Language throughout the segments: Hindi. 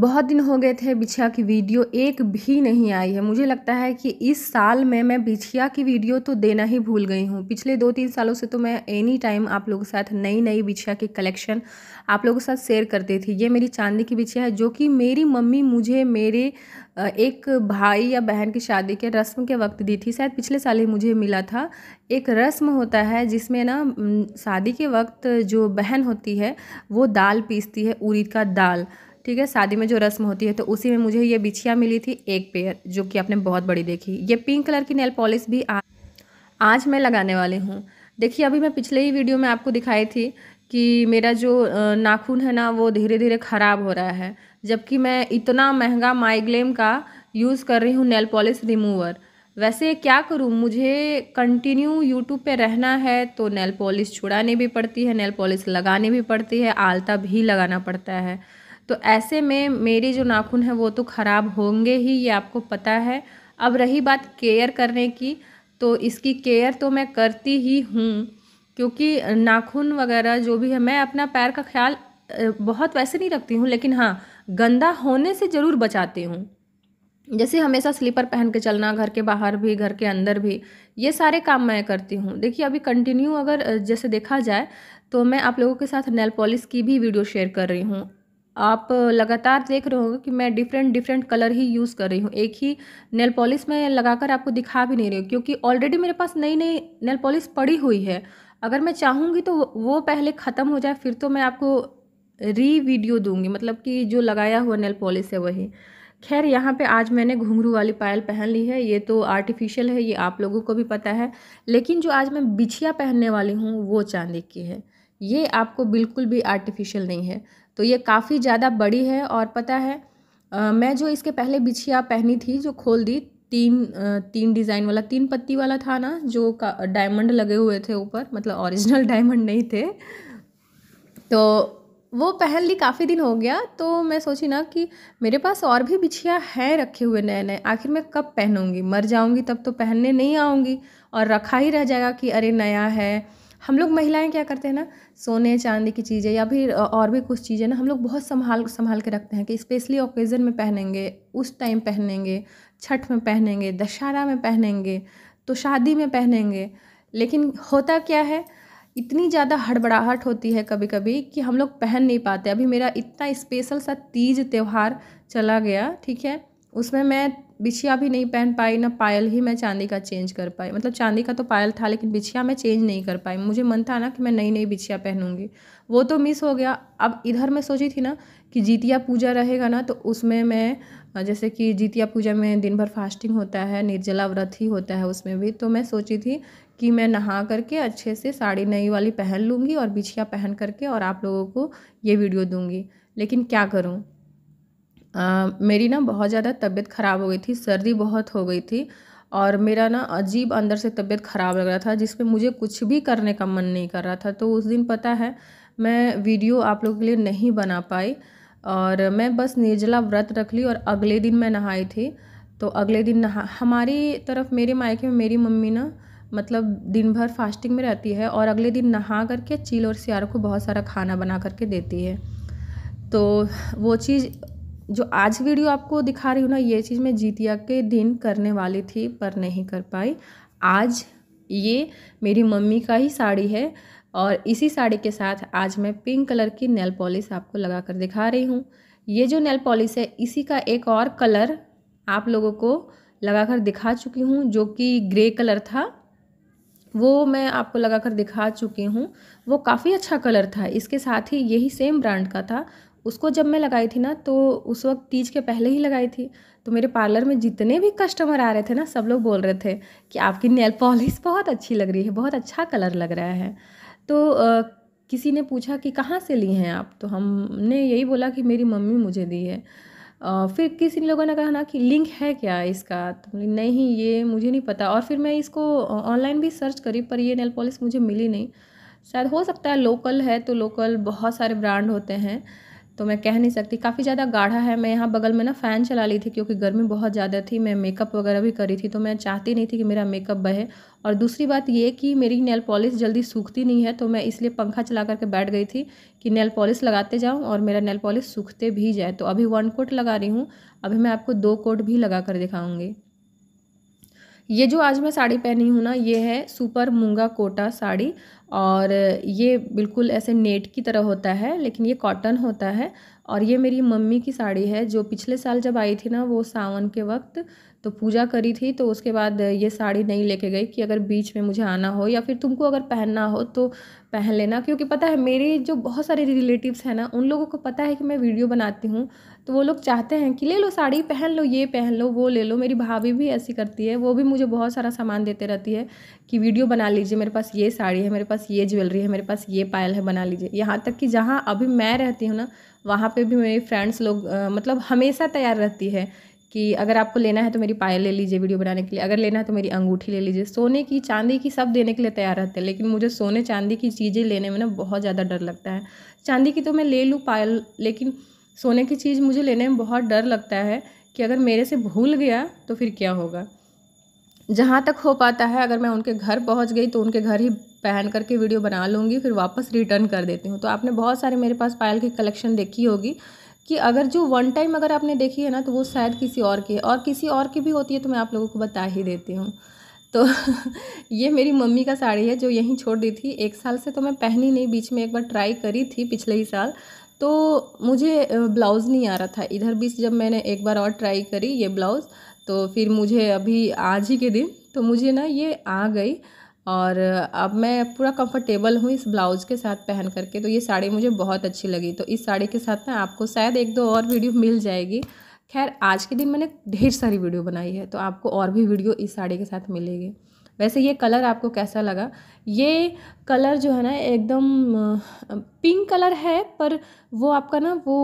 बहुत दिन हो गए थे बिछिया की वीडियो एक भी नहीं आई है मुझे लगता है कि इस साल में मैं बिछिया की वीडियो तो देना ही भूल गई हूँ पिछले दो तीन सालों से तो मैं एनी टाइम आप लोगों के साथ नई नई बिछिया की कलेक्शन आप लोगों के साथ शेयर करती थी ये मेरी चांदी की बिछिया है जो कि मेरी मम्मी मुझे मेरे एक भाई या बहन की शादी के रस्म के वक्त दी थी शायद पिछले साल ही मुझे मिला था एक रस्म होता है जिसमें ना शादी के वक्त जो बहन होती है वो दाल पीसती है उरीद का दाल ठीक है शादी में जो रस्म होती है तो उसी में मुझे ये बिछिया मिली थी एक पेयर जो कि आपने बहुत बड़ी देखी ये पिंक कलर की नेल पॉलिश भी आ, आज मैं लगाने वाली हूँ देखिए अभी मैं पिछले ही वीडियो में आपको दिखाई थी कि मेरा जो नाखून है ना वो धीरे धीरे ख़राब हो रहा है जबकि मैं इतना महंगा माइग्लेम का यूज़ कर रही हूँ नेल पॉलिश रिमूवर वैसे क्या करूँ मुझे कंटिन्यू यूट्यूब पे रहना है तो नेल पॉलिश छुड़ानी भी पड़ती है नेल पॉलिश लगानी भी पड़ती है आलता भी लगाना पड़ता है तो ऐसे में मेरे जो नाखून हैं वो तो ख़राब होंगे ही ये आपको पता है अब रही बात केयर करने की तो इसकी केयर तो मैं करती ही हूँ क्योंकि नाखून वगैरह जो भी है मैं अपना पैर का ख्याल बहुत वैसे नहीं रखती हूँ लेकिन हाँ गंदा होने से ज़रूर बचाती हूँ जैसे हमेशा स्लीपर पहन के चलना घर के बाहर भी घर के अंदर भी ये सारे काम मैं करती हूँ देखिए अभी कंटिन्यू अगर जैसे देखा जाए तो मैं आप लोगों के साथ नेल पॉलिश की भी वीडियो शेयर कर रही हूँ आप लगातार देख रहे होंगे कि मैं डिफरेंट डिफरेंट कलर ही यूज़ कर रही हूँ एक ही नेल पॉलिश मैं लगाकर आपको दिखा भी नहीं रही हूँ क्योंकि ऑलरेडी मेरे पास नई नई नेल पॉलिश पड़ी हुई है अगर मैं चाहूँगी तो वो पहले ख़त्म हो जाए फिर तो मैं आपको री वीडियो दूँगी मतलब कि जो लगाया हुआ नेल पॉलिश है वही खैर यहाँ पे आज मैंने घुंघरू वाली पायल पहन ली है ये तो आर्टिफिशियल है ये आप लोगों को भी पता है लेकिन जो आज मैं बिछिया पहनने वाली हूँ वो चांदी की है ये आपको बिल्कुल भी आर्टिफिशियल नहीं है तो ये काफ़ी ज़्यादा बड़ी है और पता है आ, मैं जो इसके पहले बिछिया पहनी थी जो खोल दी तीन तीन डिज़ाइन वाला तीन पत्ती वाला था ना जो डायमंड लगे हुए थे ऊपर मतलब ओरिजिनल डायमंड नहीं थे तो वो पहन ली काफ़ी दिन हो गया तो मैं सोची ना कि मेरे पास और भी बिछिया हैं रखे हुए नए नए आखिर मैं कब पहनूंगी मर जाऊंगी तब तो पहनने नहीं आऊंगी और रखा ही रह जाएगा कि अरे नया है हम लोग महिलाएं क्या करते हैं ना सोने चांदी की चीज़ें या फिर और भी कुछ चीज़ें ना हम लोग बहुत संभाल संभाल के रखते हैं कि स्पेशली ओकेज़न में पहनेंगे उस टाइम पहनेंगे छठ में पहनेंगे दशहरा में पहनेंगे तो शादी में पहनेंगे लेकिन होता क्या है इतनी ज़्यादा हड़बड़ाहट होती है कभी कभी कि हम लोग पहन नहीं पाते अभी मेरा इतना स्पेशल सा तीज त्यौहार चला गया ठीक है उसमें मैं बिछिया भी नहीं पहन पाई ना पायल ही मैं चांदी का चेंज कर पाई मतलब चांदी का तो पायल था लेकिन बिछिया मैं चेंज नहीं कर पाई मुझे मन था ना कि मैं नई नई बिछिया पहनूंगी वो तो मिस हो गया अब इधर मैं सोची थी ना कि जीतिया पूजा रहेगा ना तो उसमें मैं जैसे कि जीतिया पूजा में दिन भर फास्टिंग होता है निर्जला व्रत ही होता है उसमें भी तो मैं सोची थी कि मैं नहा करके अच्छे से साड़ी नई वाली पहन लूँगी और बिछिया पहन करके और आप लोगों को ये वीडियो दूँगी लेकिन क्या करूँ आ, मेरी ना बहुत ज़्यादा तबीयत ख़राब हो गई थी सर्दी बहुत हो गई थी और मेरा ना अजीब अंदर से तबीयत ख़राब लग रहा था जिसमें मुझे कुछ भी करने का मन नहीं कर रहा था तो उस दिन पता है मैं वीडियो आप लोगों के लिए नहीं बना पाई और मैं बस निर्जला व्रत रख ली और अगले दिन मैं नहाई थी तो अगले दिन नहा हमारी तरफ मेरे मायके में मेरी मम्मी ना मतलब दिन भर फास्टिंग में रहती है और अगले दिन नहा करके चील और सियार को बहुत सारा खाना बना करके देती है तो वो चीज़ जो आज वीडियो आपको दिखा रही हूँ ना ये चीज़ मैं जीतिया के दिन करने वाली थी पर नहीं कर पाई आज ये मेरी मम्मी का ही साड़ी है और इसी साड़ी के साथ आज मैं पिंक कलर की नेल पॉलिश आपको लगा कर दिखा रही हूँ ये जो नेल पॉलिश है इसी का एक और कलर आप लोगों को लगा कर दिखा चुकी हूँ जो कि ग्रे कलर था वो मैं आपको लगा कर दिखा चुकी हूँ वो काफ़ी अच्छा कलर था इसके साथ ही यही सेम ब्रांड का था उसको जब मैं लगाई थी ना तो उस वक्त तीज के पहले ही लगाई थी तो मेरे पार्लर में जितने भी कस्टमर आ रहे थे ना सब लोग बोल रहे थे कि आपकी नेल पॉलिश बहुत अच्छी लग रही है बहुत अच्छा कलर लग रहा है तो आ, किसी ने पूछा कि कहाँ से ली हैं आप तो हमने यही बोला कि मेरी मम्मी मुझे दी है आ, फिर किसी लोगों ने कहा ना कि लिंक है क्या इसका तो नहीं ये मुझे नहीं पता और फिर मैं इसको ऑनलाइन भी सर्च करी पर ये नेल पॉलिश मुझे मिली नहीं शायद हो सकता है लोकल है तो लोकल बहुत सारे ब्रांड होते हैं तो मैं कह नहीं सकती काफ़ी ज़्यादा गाढ़ा है मैं यहाँ बगल में ना फ़ैन चला ली थी क्योंकि गर्मी बहुत ज़्यादा थी मैं मेकअप वगैरह भी करी थी तो मैं चाहती नहीं थी कि मेरा मेकअप बहे और दूसरी बात ये कि मेरी नेल पॉलिश जल्दी सूखती नहीं है तो मैं इसलिए पंखा चला करके बैठ गई थी कि नेल पॉलिश लगाते जाऊँ और मेरा नेल पॉलिश सूखते भी जाए तो अभी वन कोट लगा रही हूँ अभी मैं आपको दो कोट भी लगा कर दिखाऊँगी ये जो आज मैं साड़ी पहनी हूँ ना ये है सुपर मूंगा कोटा साड़ी और ये बिल्कुल ऐसे नेट की तरह होता है लेकिन ये कॉटन होता है और ये मेरी मम्मी की साड़ी है जो पिछले साल जब आई थी ना वो सावन के वक्त तो पूजा करी थी तो उसके बाद ये साड़ी नहीं लेके गई कि अगर बीच में मुझे आना हो या फिर तुमको अगर पहनना हो तो पहन लेना क्योंकि पता है मेरे जो बहुत सारे रिलेटिव्स हैं ना उन लोगों को पता है कि मैं वीडियो बनाती हूँ तो वो लोग चाहते हैं कि ले लो साड़ी पहन लो ये पहन लो वो ले लो मेरी भाभी भी ऐसी करती है वो भी मुझे बहुत सारा सामान देते रहती है कि वीडियो बना लीजिए मेरे पास ये साड़ी है मेरे पास पास ये ज्वेलरी है मेरे पास ये पायल है बना लीजिए यहाँ तक कि जहाँ अभी मैं रहती हूँ ना वहाँ पे भी मेरी फ्रेंड्स लोग आ, मतलब हमेशा तैयार रहती है कि अगर आपको लेना है तो मेरी पायल ले लीजिए वीडियो बनाने के लिए अगर लेना है तो मेरी अंगूठी ले लीजिए सोने की चांदी की सब देने के लिए तैयार रहते हैं लेकिन मुझे सोने चांदी की चीज़ें लेने में ना बहुत ज़्यादा डर लगता है चांदी की तो मैं ले लूँ पायल लेकिन सोने की चीज़ मुझे लेने में बहुत डर लगता है कि अगर मेरे से भूल गया तो फिर क्या होगा जहाँ तक हो पाता है अगर मैं उनके घर पहुँच गई तो उनके घर ही पहन करके वीडियो बना लूँगी फिर वापस रिटर्न कर देती हूँ तो आपने बहुत सारे मेरे पास पायल की कलेक्शन देखी होगी कि अगर जो वन टाइम अगर आपने देखी है ना तो वो शायद किसी और की है और किसी और की भी होती है तो मैं आप लोगों को बता ही देती हूँ तो ये मेरी मम्मी का साड़ी है जो यहीं छोड़ दी थी एक साल से तो मैं पहनी नहीं बीच में एक बार ट्राई करी थी पिछले ही साल तो मुझे ब्लाउज़ नहीं आ रहा था इधर बीच जब मैंने एक बार और ट्राई करी ये ब्लाउज़ तो फिर मुझे अभी आज ही के दिन तो मुझे ना ये आ गई और अब मैं पूरा कंफर्टेबल हूँ इस ब्लाउज के साथ पहन करके तो ये साड़ी मुझे बहुत अच्छी लगी तो इस साड़ी के साथ ना आपको शायद एक दो और वीडियो मिल जाएगी खैर आज के दिन मैंने ढेर सारी वीडियो बनाई है तो आपको और भी वीडियो इस साड़ी के साथ मिलेगी वैसे ये कलर आपको कैसा लगा ये कलर जो है ना एकदम पिंक कलर है पर वो आपका ना वो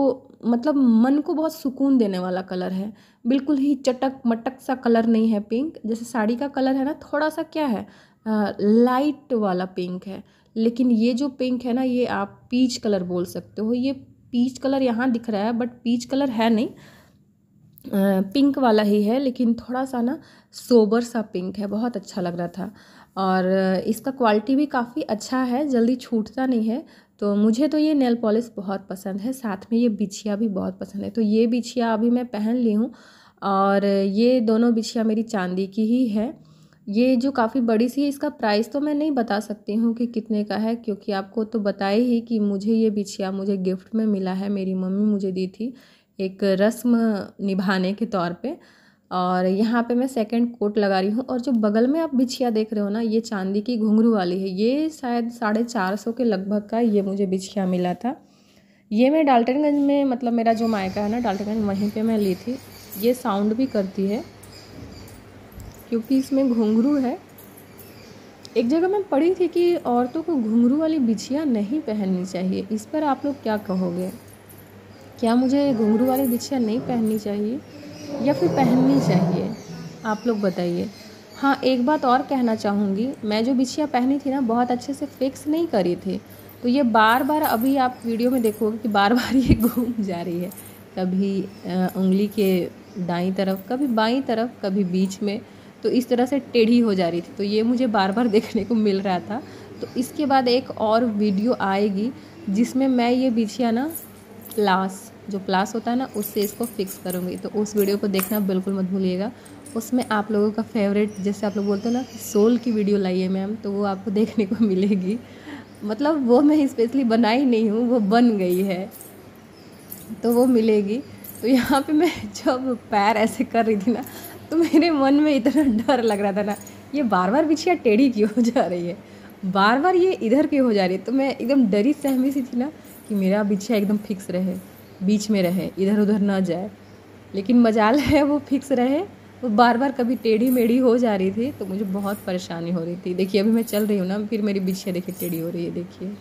मतलब मन को बहुत सुकून देने वाला कलर है बिल्कुल ही चटक मटक सा कलर नहीं है पिंक जैसे साड़ी का कलर है ना थोड़ा सा क्या है आ, लाइट वाला पिंक है लेकिन ये जो पिंक है ना ये आप पीच कलर बोल सकते हो ये पीच कलर यहाँ दिख रहा है बट पीच कलर है नहीं पिंक वाला ही है लेकिन थोड़ा सा ना सोबर सा पिंक है बहुत अच्छा लग रहा था और इसका क्वालिटी भी काफ़ी अच्छा है जल्दी छूटता नहीं है तो मुझे तो ये नेल पॉलिश बहुत पसंद है साथ में ये बिछिया भी बहुत पसंद है तो ये बिछिया अभी मैं पहन ली हूँ और ये दोनों बिछिया मेरी चांदी की ही है ये जो काफ़ी बड़ी सी है इसका प्राइस तो मैं नहीं बता सकती हूँ कि कितने का है क्योंकि आपको तो बताए ही कि मुझे ये बिछिया मुझे गिफ्ट में मिला है मेरी मम्मी मुझे दी थी एक रस्म निभाने के तौर पे और यहाँ पे मैं सेकंड कोट लगा रही हूँ और जो बगल में आप बिछिया देख रहे हो ना ये चांदी की घुंघरू वाली है ये शायद साढ़े चार सौ के लगभग का ये मुझे बिछिया मिला था ये मैं डाल्टनगंज में मतलब मेरा जो मायका है ना डाल्टनगंज वहीं पे मैं ली थी ये साउंड भी करती है क्योंकि इसमें घुंघरू है एक जगह मैं पढ़ी थी कि औरतों को घुंघरू वाली बिछिया नहीं पहननी चाहिए इस पर आप लोग क्या कहोगे क्या मुझे घुंघरू वाली बिछिया नहीं पहननी चाहिए या फिर पहननी चाहिए आप लोग बताइए हाँ एक बात और कहना चाहूँगी मैं जो बिछिया पहनी थी ना बहुत अच्छे से फिक्स नहीं करी थी तो ये बार बार अभी आप वीडियो में देखोगे कि बार बार ये घूम जा रही है कभी उंगली के दाई तरफ कभी बाई तरफ कभी बीच में तो इस तरह से टेढ़ी हो जा रही थी तो ये मुझे बार बार देखने को मिल रहा था तो इसके बाद एक और वीडियो आएगी जिसमें मैं ये बिछिया ना लास्ट जो प्लास होता है ना उससे इसको फिक्स करूँगी तो उस वीडियो को देखना बिल्कुल मत भूलिएगा उसमें आप लोगों का फेवरेट जैसे आप लोग बोलते हो ना सोल की वीडियो लाइए मैम तो वो आपको देखने को मिलेगी मतलब वो मैं स्पेशली बनाई नहीं हूँ वो बन गई है तो वो मिलेगी तो यहाँ पे मैं जब पैर ऐसे कर रही थी ना तो मेरे मन में इतना डर लग रहा था ना ये बार बार बिछिया टेढ़ी क्यों हो जा रही है बार बार ये इधर क्यों हो जा रही है तो मैं एकदम डरी सहमी सी थी ना कि मेरा बिछिया एकदम फिक्स रहे बीच में रहे इधर उधर ना जाए लेकिन मजाल है वो फिक्स रहे वो बार बार कभी टेढ़ी मेढ़ी हो जा रही थी तो मुझे बहुत परेशानी हो रही थी देखिए अभी मैं चल रही हूँ ना फिर मेरी बिछिया देखिए टेढ़ी हो रही है देखिए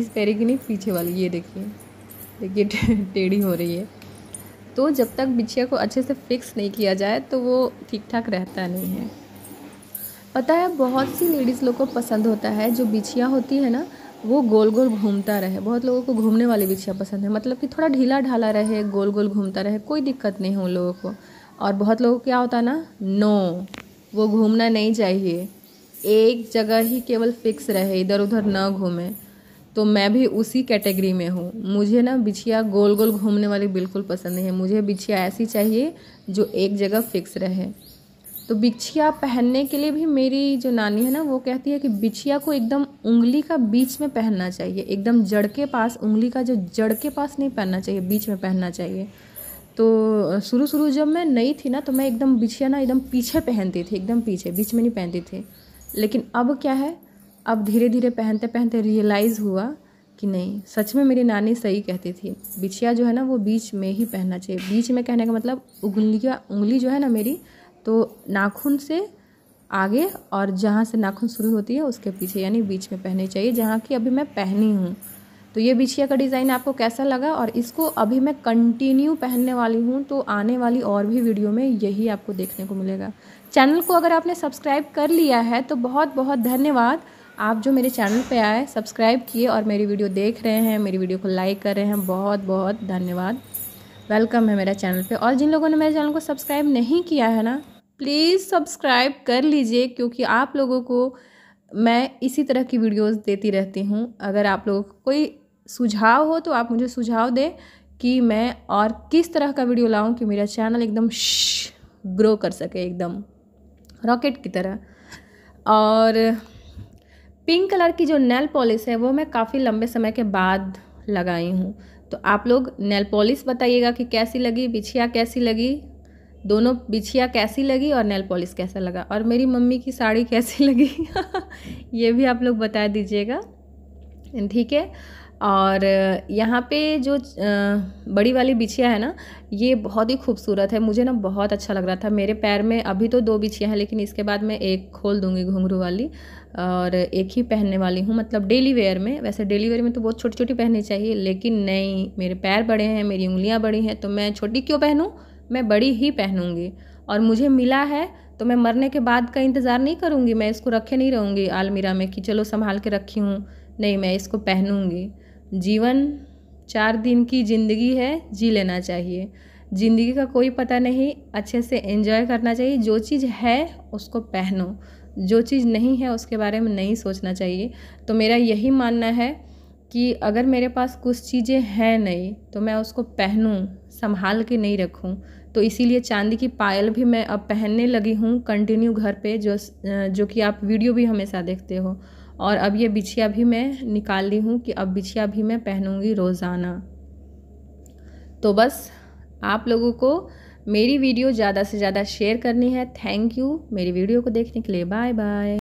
इस की नहीं पीछे वाली ये देखिए देखिए टेढ़ी हो रही है तो जब तक बिछिया को अच्छे से फिक्स नहीं किया जाए तो वो ठीक ठाक रहता नहीं है पता है बहुत सी लेडीज़ लोग को पसंद होता है जो बिछिया होती है ना वो गोल गोल घूमता रहे बहुत लोगों को घूमने वाली बिछिया पसंद है मतलब कि थोड़ा ढीला ढाला रहे गोल गोल घूमता रहे कोई दिक्कत नहीं उन लोगों को और बहुत लोगों को क्या होता ना नो वो घूमना नहीं चाहिए एक जगह ही केवल फिक्स रहे इधर उधर न घूमे तो मैं भी उसी कैटेगरी में हूँ मुझे ना बिछिया गोल गोल घूमने वाली बिल्कुल पसंद नहीं है मुझे बिछिया ऐसी चाहिए जो एक जगह फिक्स रहे तो बिछिया पहनने के लिए भी मेरी जो नानी है ना वो कहती है कि बिछिया को एकदम उंगली का बीच में पहनना चाहिए एकदम जड़ के पास उंगली का जो जड़ के पास नहीं पहनना चाहिए बीच में पहनना चाहिए तो शुरू शुरू जब मैं नई थी ना तो मैं एकदम बिछिया ना एकदम पीछे पहनती थी एकदम पीछे बीच में नहीं पहनती थी लेकिन अब क्या है अब धीरे धीरे पहनते पहनते रियलाइज़ हुआ कि नहीं सच में मेरी नानी सही कहती थी बिछिया जो है ना वो बीच में ही पहनना चाहिए बीच में कहने का मतलब उंगलिया उंगली जो है ना मेरी तो नाखून से आगे और जहाँ से नाखून शुरू होती है उसके पीछे यानी बीच में पहननी चाहिए जहाँ की अभी मैं पहनी हूँ तो ये बिछिया का डिज़ाइन आपको कैसा लगा और इसको अभी मैं कंटिन्यू पहनने वाली हूँ तो आने वाली और भी वीडियो में यही आपको देखने को मिलेगा चैनल को अगर आपने सब्सक्राइब कर लिया है तो बहुत बहुत धन्यवाद आप जो मेरे चैनल पे आए सब्सक्राइब किए और मेरी वीडियो देख रहे हैं मेरी वीडियो को लाइक कर रहे हैं बहुत बहुत धन्यवाद वेलकम है मेरा चैनल पर और जिन लोगों ने मेरे चैनल को सब्सक्राइब नहीं किया है ना प्लीज़ सब्सक्राइब कर लीजिए क्योंकि आप लोगों को मैं इसी तरह की वीडियोस देती रहती हूँ अगर आप लोगों कोई सुझाव हो तो आप मुझे सुझाव दें कि मैं और किस तरह का वीडियो लाऊं कि मेरा चैनल एकदम ग्रो कर सके एकदम रॉकेट की तरह और पिंक कलर की जो नेल पॉलिश है वो मैं काफ़ी लंबे समय के बाद लगाई हूँ तो आप लोग नेल पॉलिश बताइएगा कि कैसी लगी बिछिया कैसी लगी दोनों बिछिया कैसी लगी और नेल पॉलिश कैसा लगा और मेरी मम्मी की साड़ी कैसी लगी ये भी आप लोग बता दीजिएगा ठीक है और यहाँ पे जो बड़ी वाली बिछिया है ना ये बहुत ही खूबसूरत है मुझे ना बहुत अच्छा लग रहा था मेरे पैर में अभी तो दो बिछिया हैं लेकिन इसके बाद मैं एक खोल दूँगी घुंघरू वाली और एक ही पहनने वाली हूँ मतलब डेली वेयर में वैसे डेली वेयर में तो बहुत छोटी छोटी पहननी चाहिए लेकिन नहीं मेरे पैर बड़े हैं मेरी उंगलियाँ बड़ी हैं तो मैं छोटी क्यों पहनूँ मैं बड़ी ही पहनूंगी और मुझे मिला है तो मैं मरने के बाद का इंतज़ार नहीं करूँगी मैं इसको रखे नहीं रहूँगी आलमीरा में कि चलो संभाल के रखी हूँ नहीं मैं इसको पहनूँगी जीवन चार दिन की ज़िंदगी है जी लेना चाहिए ज़िंदगी का कोई पता नहीं अच्छे से एंजॉय करना चाहिए जो चीज़ है उसको पहनो जो चीज़ नहीं है उसके बारे में नहीं सोचना चाहिए तो मेरा यही मानना है कि अगर मेरे पास कुछ चीज़ें हैं नहीं तो मैं उसको पहनूं संभाल के नहीं रखूं तो इसीलिए चांदी की पायल भी मैं अब पहनने लगी हूँ कंटिन्यू घर पे जो जो कि आप वीडियो भी हमेशा देखते हो और अब ये बिछिया भी मैं निकाल ली हूँ कि अब बिछिया भी मैं पहनूँगी रोज़ाना तो बस आप लोगों को मेरी वीडियो ज़्यादा से ज़्यादा शेयर करनी है थैंक यू मेरी वीडियो को देखने के लिए बाय बाय